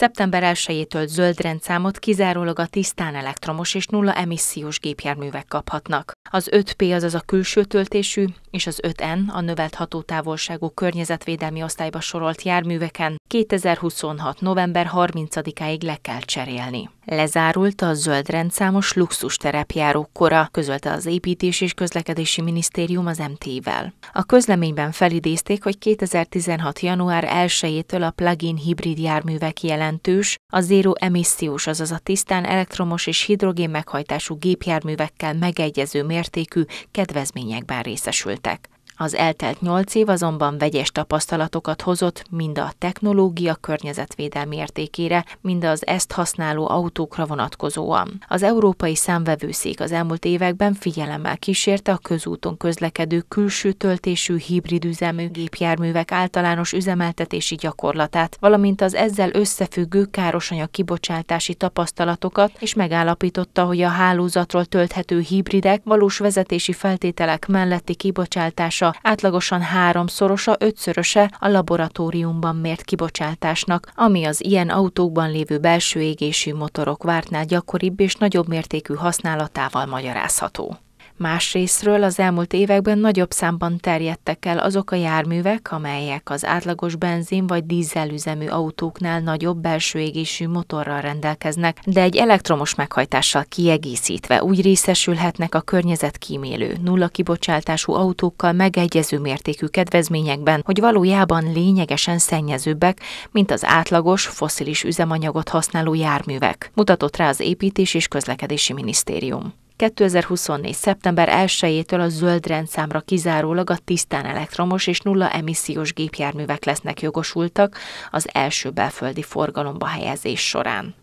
Szeptember 1-től zöld rendszámot kizárólag a tisztán elektromos és nulla emissziós gépjárművek kaphatnak. Az 5P, azaz a külső töltésű, és az 5N, a növelt hatótávolságú környezetvédelmi osztályba sorolt járműveken 2026. november 30-áig le kell cserélni. Lezárult a zöld rendszámos luxus terepjárók kora, közölte az Építés és Közlekedési Minisztérium az MT-vel. A közleményben felidézték, hogy 2016. január 1-től a plug-in hibrid járművek jelent jelentős, a zéro emissziós, azaz a tisztán elektromos és hidrogén meghajtású gépjárművekkel megegyező mértékű kedvezményekben részesültek. Az eltelt nyolc év azonban vegyes tapasztalatokat hozott mind a technológia környezetvédelmi értékére, mind az ezt használó autókra vonatkozóan. Az Európai Számvevőszék az elmúlt években figyelemmel kísérte a közúton közlekedő külső töltésű hibrid üzemű gépjárművek általános üzemeltetési gyakorlatát, valamint az ezzel összefüggő károsanyag kibocsátási tapasztalatokat, és megállapította, hogy a hálózatról tölthető hibridek valós vezetési feltételek melletti kibocsátása átlagosan háromszorosa, ötszöröse a laboratóriumban mért kibocsátásnak, ami az ilyen autókban lévő belső égésű motorok vártnál gyakoribb és nagyobb mértékű használatával magyarázható. Másrésztről az elmúlt években nagyobb számban terjedtek el azok a járművek, amelyek az átlagos benzin vagy dízelüzemű autóknál nagyobb belső égésű motorral rendelkeznek, de egy elektromos meghajtással kiegészítve úgy részesülhetnek a környezetkímélő, nulla kibocsátású autókkal megegyező mértékű kedvezményekben, hogy valójában lényegesen szennyezőbbek, mint az átlagos foszilis üzemanyagot használó járművek, mutatott rá az Építés és Közlekedési Minisztérium. 2024. szeptember 1-től a zöld rendszámra kizárólag a tisztán elektromos és nulla emissziós gépjárművek lesznek jogosultak az első belföldi forgalomba helyezés során.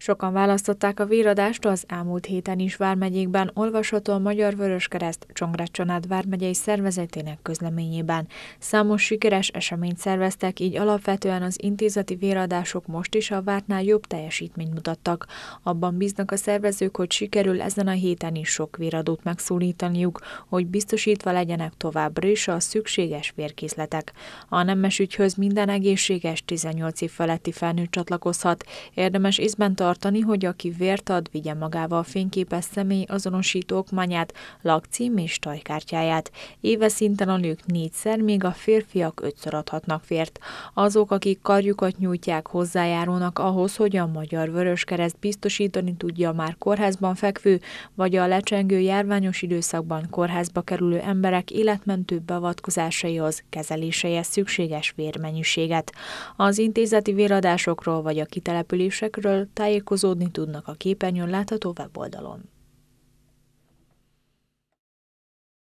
Sokan választották a víradást az elmúlt héten is Vármegyékben olvasható a Magyar Vöröskereszt Csongrád-Csanád Vármegyei Szervezetének közleményében. Számos sikeres eseményt szerveztek, így alapvetően az intézeti véradások most is a vártnál jobb teljesítményt mutattak. Abban bíznak a szervezők, hogy sikerül ezen a héten is sok véradót megszólítaniuk, hogy biztosítva legyenek továbbra is a szükséges vérkészletek. A nemes ügyhöz minden egészséges 18 év feletti felnőtt csatlakozhat. Érdemes észben tartani, hogy aki vért ad, vigye magával fényképes személy azonosító okmányát, lakcím és tajkártyáját. Éve szinten a nők négyszer, még a férfiak ötször adhatnak vért. Azok, akik karjukat nyújtják, hozzájárulnak ahhoz, hogy a Magyar Vöröskereszt biztosítani tudja már kórházban fekvő, vagy a lecsengő járványos időszakban kórházba kerülő emberek életmentő beavatkozásaihoz, kezeléseihez szükséges vérmennyiséget. Az intézeti véradásokról vagy a kitelepülésekről tájékozódni tájékozódni tudnak a képernyőn látható weboldalon.